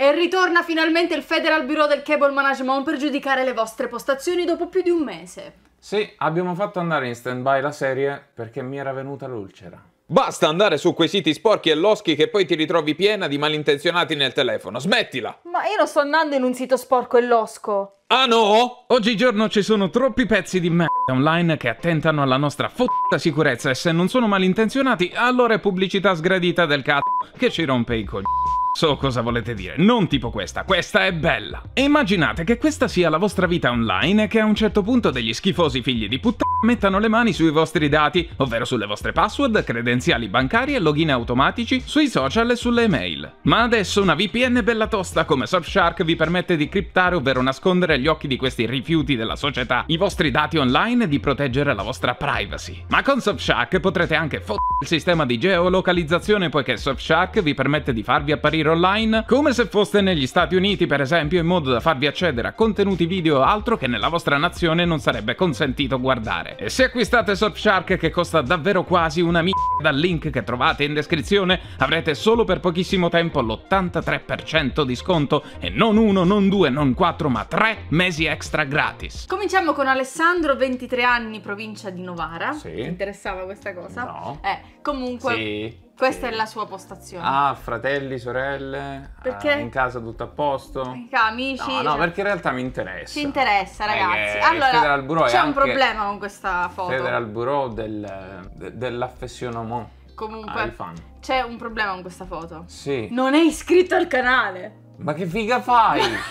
E ritorna finalmente il Federal Bureau del Cable Management per giudicare le vostre postazioni dopo più di un mese. Sì, abbiamo fatto andare in stand-by la serie perché mi era venuta l'ulcera. Basta andare su quei siti sporchi e loschi che poi ti ritrovi piena di malintenzionati nel telefono. Smettila! Ma io non sto andando in un sito sporco e losco. Ah no? Oggigiorno ci sono troppi pezzi di merda online che attentano alla nostra fotta sicurezza e se non sono malintenzionati, allora è pubblicità sgradita del cazzo che ci rompe i coglioni so cosa volete dire, non tipo questa, questa è bella. E immaginate che questa sia la vostra vita online e che a un certo punto degli schifosi figli di puttana mettano le mani sui vostri dati, ovvero sulle vostre password, credenziali bancarie e login automatici, sui social e sulle email. Ma adesso una VPN bella tosta come Surfshark vi permette di criptare, ovvero nascondere agli occhi di questi rifiuti della società i vostri dati online e di proteggere la vostra privacy. Ma con Surfshark potrete anche f*** il sistema di geolocalizzazione poiché Surfshark vi permette di farvi apparire seguire online, come se foste negli Stati Uniti per esempio in modo da farvi accedere a contenuti video o altro che nella vostra nazione non sarebbe consentito guardare. E se acquistate Surfshark che costa davvero quasi una m***a dal link che trovate in descrizione, avrete solo per pochissimo tempo l'83% di sconto e non uno, non due, non quattro, ma tre mesi extra gratis. Cominciamo con Alessandro, 23 anni, provincia di Novara. Sì. Ti interessava questa cosa? No. Eh, comunque... Sì. Questa è la sua postazione. Ah, fratelli, sorelle, ah, perché? in casa tutto a posto. Amici. No, no, cioè perché in realtà mi interessa. Ci interessa, eh, ragazzi. Eh, allora, c'è un problema con questa foto. Federal Bureau del, de, dell'affessionomo. Comunque, c'è un problema con questa foto. Sì. Non è iscritto al canale. Ma che figa fai?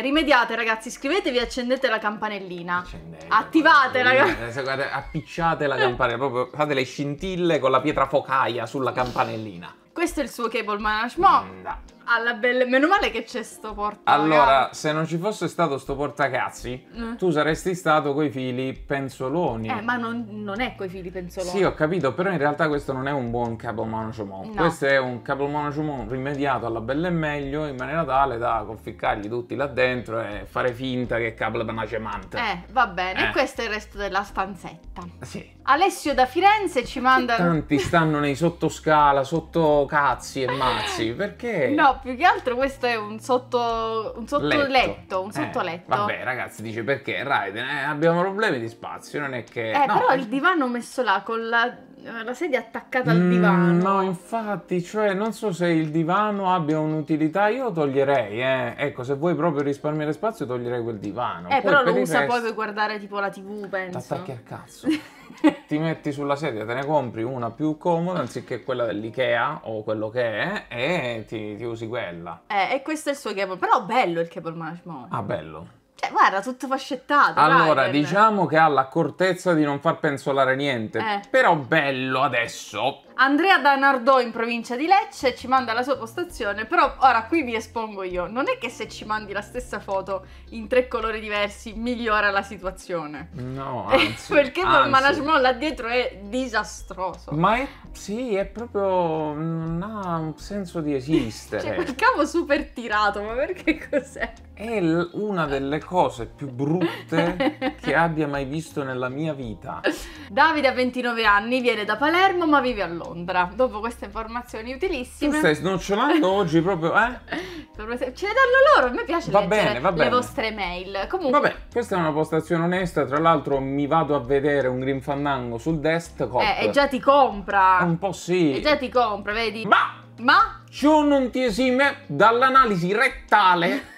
rimediate ragazzi, iscrivetevi e accendete la campanellina. Accendete, Attivate ragazzi. Eh, appicciate la campanella, proprio fate le scintille con la pietra focaia sulla campanellina. Questo è il suo cable management. Mm, alla belle... Meno male che c'è sto porta. Allora, se non ci fosse stato sto portacazzi, mm. Eh. tu saresti stato coi fili penzoloni. Eh, ma non, non è coi fili penzoloni. Sì, ho capito, però in realtà questo non è un buon capo ciumon. No. Questo è un capomano ciumon rimediato alla bella e meglio in maniera tale da conficcargli tutti là dentro e fare finta che capomano cemante. Eh, va bene. Eh. E questo è il resto della stanzetta. Sì. Alessio da Firenze ci manda. Tanti stanno nei sottoscala, sotto cazzi e mazzi. Perché? No, più che altro questo è un sotto. un sottoletto. Letto. Un sottoletto. Eh, vabbè, ragazzi, dice perché Raiden, eh, abbiamo problemi di spazio, non è che. Eh, no. però il divano messo là con la eh, la sedia attaccata al mm, divano. no, infatti, cioè, non so se il divano abbia un'utilità. Io toglierei, eh. Ecco, se vuoi proprio risparmiare spazio, toglierei quel divano. Eh, poi però per lo usa resto... poi per guardare tipo la TV, penso. T'attacchi al cazzo. Ti metti sulla sedia, te ne compri una più comoda anziché quella dell'IKEA o quello che è e ti, ti usi quella. Eh, e questo è il suo cable. Però bello il cable marshmallow. Ah, bello. Cioè, guarda, tutto fascettato. Allora, Ryder. diciamo che ha l'accortezza di non far penzolare niente. Eh. Però bello adesso. Andrea da Nardò in provincia di Lecce ci manda la sua postazione, però ora qui vi espongo io. Non è che se ci mandi la stessa foto in tre colori diversi migliora la situazione. No, anzi, perché anzi. il management là dietro è disastroso. Ma è, sì, è proprio non ha un senso di esistere. cioè, quel cavo super tirato, ma perché cos'è? È una delle cose più brutte che abbia mai visto nella mia vita. Davide ha 29 anni, viene da Palermo ma vive a Londra. Dopo queste informazioni utilissime... Tu stai snocciolando oggi proprio, eh? Ce le danno loro, a me piace va bene, va bene. le vostre mail. Comunque... Vabbè, questa è una postazione onesta, tra l'altro mi vado a vedere un Green Fandango sul desktop. Eh, e già ti compra. Un po' sì. E già ti compra, vedi? Ma... Ma? Ciò non ti esime dall'analisi rettale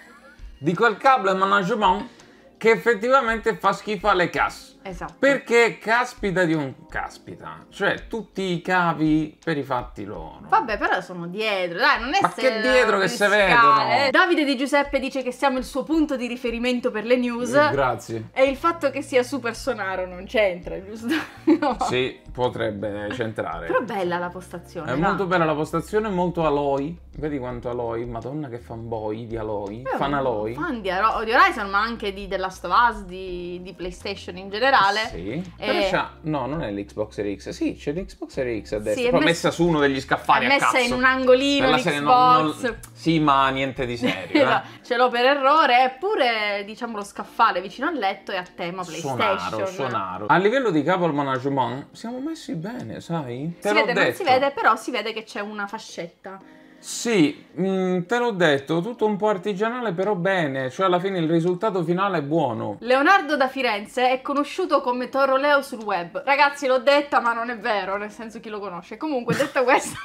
di quel cable management che effettivamente fa schifo alle casse. Esatto. Perché caspita di un caspita, cioè tutti i cavi per i fatti loro. Vabbè, però sono dietro, dai, non è Ma che dietro che se vedono? Davide Di Giuseppe dice che siamo il suo punto di riferimento per le news. Eh, grazie. E il fatto che sia super sonaro non c'entra, giusto? No. Sì, potrebbe centrare. però bella la postazione. È no? molto bella la postazione, molto Aloy. Vedi quanto Aloy, madonna che fanboy di Aloy, eh, fan Aloy. Fan di, Aro- di Horizon, ma anche di The Last of Us, di, di PlayStation in generale generale. Sì. E... Eh, no, non è l'Xbox Series X. Sì, c'è l'Xbox Series X adesso. Sì, Poi messa... messa su uno degli scaffali. È messa in un angolino Nella l'Xbox. Non, non... Sì, ma niente di serio. eh? Esatto, ce l'ho per errore, eppure diciamo lo scaffale vicino al letto è a tema PlayStation. Suonaro, suonaro. A livello di cable management siamo messi bene, sai? Te si, vede, detto. non si vede, però si vede che c'è una fascetta sì, mh, mm, te l'ho detto, tutto un po' artigianale però bene, cioè alla fine il risultato finale è buono. Leonardo da Firenze è conosciuto come Toro Leo sul web. Ragazzi, l'ho detta, ma non è vero, nel senso chi lo conosce. Comunque, detto questo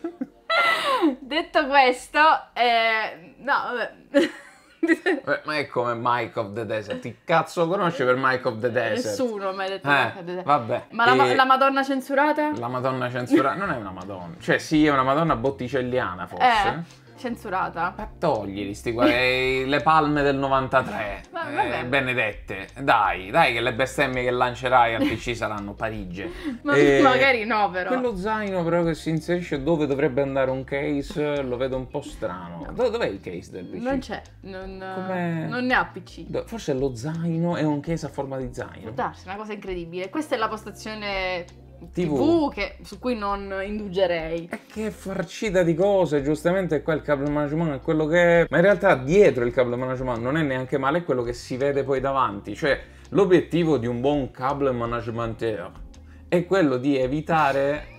Detto questo, eh, no, vabbè. Eh, ma è come Mike of the Desert. Ti cazzo conosce per Mike of the Desert? Nessuno mai detto eh, Mike of the eh, Desert. Vabbè. Ma e... la, la, Madonna censurata? La Madonna censurata non è una Madonna. Cioè, sì, è una Madonna botticelliana forse. Eh. Censurata. Ma toglili sti qua, eh, le palme del 93. Ma, eh, benedette. Dai, dai che le bestemmie che lancerai al PC saranno parigie. Ma e... Eh, magari no però. Quello zaino però che si inserisce dove dovrebbe andare un case lo vedo un po' strano. No. dov'è il case del PC? Non c'è, non, non ne ha PC. forse lo zaino è un case a forma di zaino. Può darsi, una cosa incredibile. Questa è la postazione TV, TV che, su cui non indugerei. E che è farcita di cose, giustamente qua il cable management è quello che ma in realtà dietro il cable management non è neanche male quello che si vede poi davanti, cioè l'obiettivo di un buon cable managementeur è quello di evitare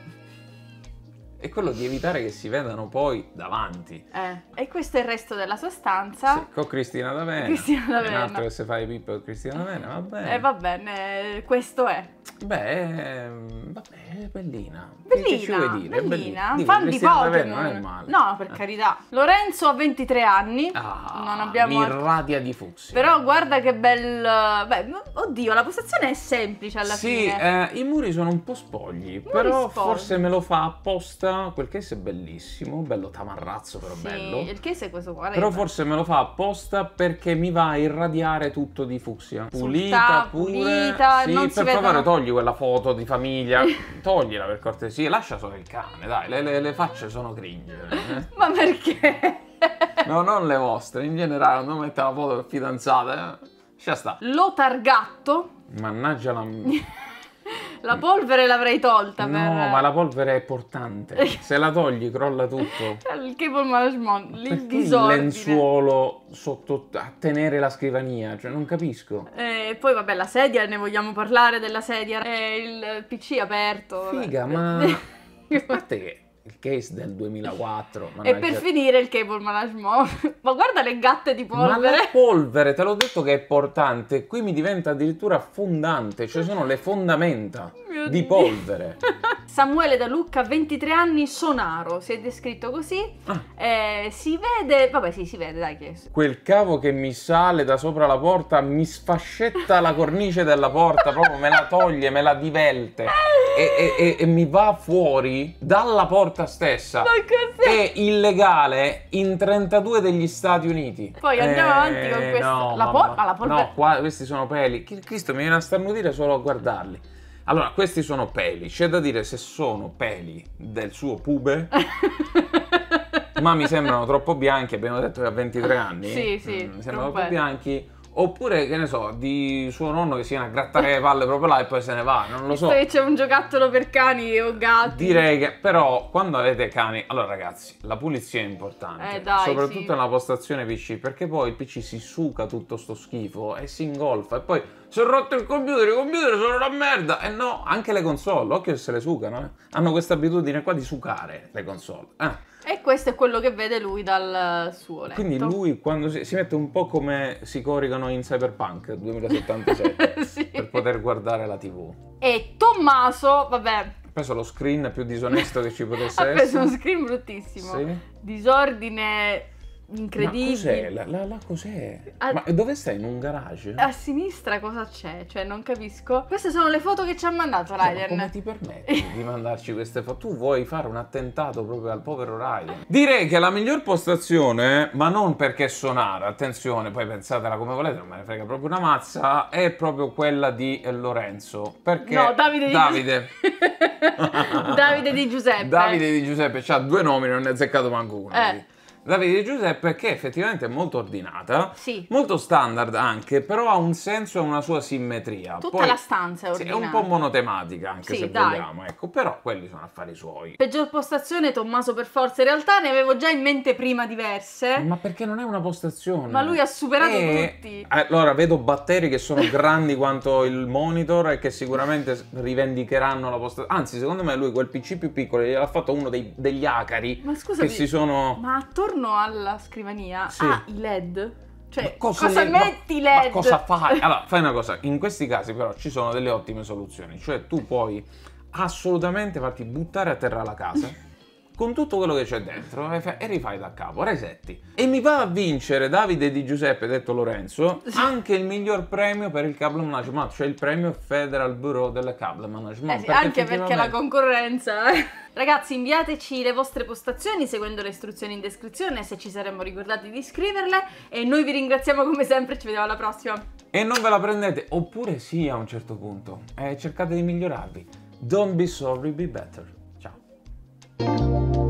è quello di evitare che si vedano poi davanti. Eh, e questo è il resto della sua stanza. Sì, con Cristina D'Avena. Cristina D'Avena. Un altro che se fai pippo con Cristina D'Avena, va bene. E eh, va bene, questo è. Beh, ehm, vabbè, è bellina. Bellina, che vuoi bellina. bellina. fan Cristina di D'Avena non è male. No, per eh. carità. Lorenzo ha 23 anni. Ah, non abbiamo... Irradia di fucsia. Però guarda che bel... Beh, oddio, la postazione è semplice alla sì, fine. Sì, eh, i muri sono un po' spogli, muri però spogli. forse me lo fa apposta guarda, quel case è bellissimo, bello tamarrazzo però sì, bello. il case è questo qua. Però forse me lo fa apposta perché mi va a irradiare tutto di fucsia. Pulita, Sultà, pure. Pulita, sì, non per si favore vedono... togli quella foto di famiglia, toglila per cortesia, lascia solo il cane, dai, le, le, le facce sono cringe. Eh. Ma perché? no, non le vostre, in generale non mette la foto del fidanzato, eh. sta. Lo targatto. Mannaggia la... La polvere l'avrei tolta. No, per... ma la polvere è portante. Se la togli, crolla tutto. Cioè, il cable management, il disordine. Il lenzuolo sotto a tenere la scrivania, cioè non capisco. E eh, poi, vabbè, la sedia, ne vogliamo parlare della sedia. E eh, il PC aperto. Vabbè. Figa, ma. a parte che il case del 2004. e per finire il cable management. ma guarda le gatte di polvere. Ma la polvere, te l'ho detto che è portante, qui mi diventa addirittura fondante, cioè sono le fondamenta Mio di Dio. polvere. Samuele da Lucca, 23 anni, sonaro, si è descritto così. Ah. Eh, si vede, vabbè sì, si vede, dai che... Quel cavo che mi sale da sopra la porta mi sfascetta la cornice della porta, proprio me la toglie, me la divelte. Eh, e, e, e, mi va fuori dalla porta stessa. Ma cos'è? È illegale in 32 degli Stati Uniti. Poi andiamo eh, avanti con questo. No, la porta, la polvere. No, qua, questi sono peli. Cristo, mi viene a starnutire solo a guardarli. Allora, questi sono peli. C'è da dire se sono peli del suo pube. ma mi sembrano troppo bianchi. Abbiamo detto che ha 23 anni. Sì, sì. Mm, mi sembrano troppo bianchi Oppure, che ne so, di suo nonno che si viene a grattare le palle proprio là e poi se ne va, non lo so. Se c'è un giocattolo per cani o gatti. Direi che, però, quando avete cani... Allora, ragazzi, la pulizia è importante. Eh, dai, soprattutto sì. nella postazione PC, perché poi il PC si suca tutto sto schifo e si ingolfa. E poi, si è rotto il computer, i computer sono una merda! E no, anche le console, occhio se le sucano, eh. Hanno questa abitudine qua di sucare le console. Eh questo è quello che vede lui dal suo letto. Quindi lui quando si, si mette un po' come si corrigono in Cyberpunk 2077 sì. per poter guardare la TV. E Tommaso, vabbè, penso lo screen più disonesto che ci potesse essere. Ha preso uno screen bruttissimo. Sì. Disordine incredibili. Ma cos'è? La, la, la cos'è? A... Ma dove stai? In un garage? A sinistra cosa c'è? Cioè, non capisco. Queste sono le foto che ci ha mandato Ryan. Cioè, ma come ti permetti di mandarci queste foto? Tu vuoi fare un attentato proprio al povero Ryan? Direi che la miglior postazione, ma non perché sonare, attenzione, poi pensatela come volete, non me ne frega proprio una mazza, è proprio quella di Lorenzo. Perché No, Davide. Davide. Davide di Giuseppe. Davide di Giuseppe, c'ha due nomi, non ne ha azzeccato manco uno. Eh la vedi Giuseppe che effettivamente è molto ordinata, sì. molto standard anche, però ha un senso e una sua simmetria. Tutta Poi, la stanza è ordinata. Sì, è un po' monotematica anche sì, se dai. vogliamo, ecco, però quelli sono affari suoi. Peggior postazione Tommaso per forza, in realtà ne avevo già in mente prima diverse. Ma perché non è una postazione? Ma lui ha superato e... Eh, tutti. Allora vedo batteri che sono grandi quanto il monitor e che sicuramente rivendicheranno la postazione. Anzi, secondo me lui quel PC più piccolo gliel'ha fatto uno dei, degli acari Ma scusami, che si sono Ma attorno attorno alla scrivania sì. ha i LED. Cioè, cosa, cosa, metti LED? Ma cosa fai? Allora, fai una cosa, in questi casi però ci sono delle ottime soluzioni, cioè tu puoi assolutamente farti buttare a terra la casa con tutto quello che c'è dentro e rifai da capo, resetti. E mi va a vincere Davide Di Giuseppe, detto Lorenzo, anche il miglior premio per il cable management, cioè il premio Federal Bureau del Cable Management. Eh sì, perché anche effettivamente... perché la concorrenza... Eh. Ragazzi, inviateci le vostre postazioni seguendo le istruzioni in descrizione, se ci saremmo ricordati di scriverle, e noi vi ringraziamo come sempre, ci vediamo alla prossima. E non ve la prendete, oppure sì a un certo punto, eh, cercate di migliorarvi. Don't be sorry, be better. Música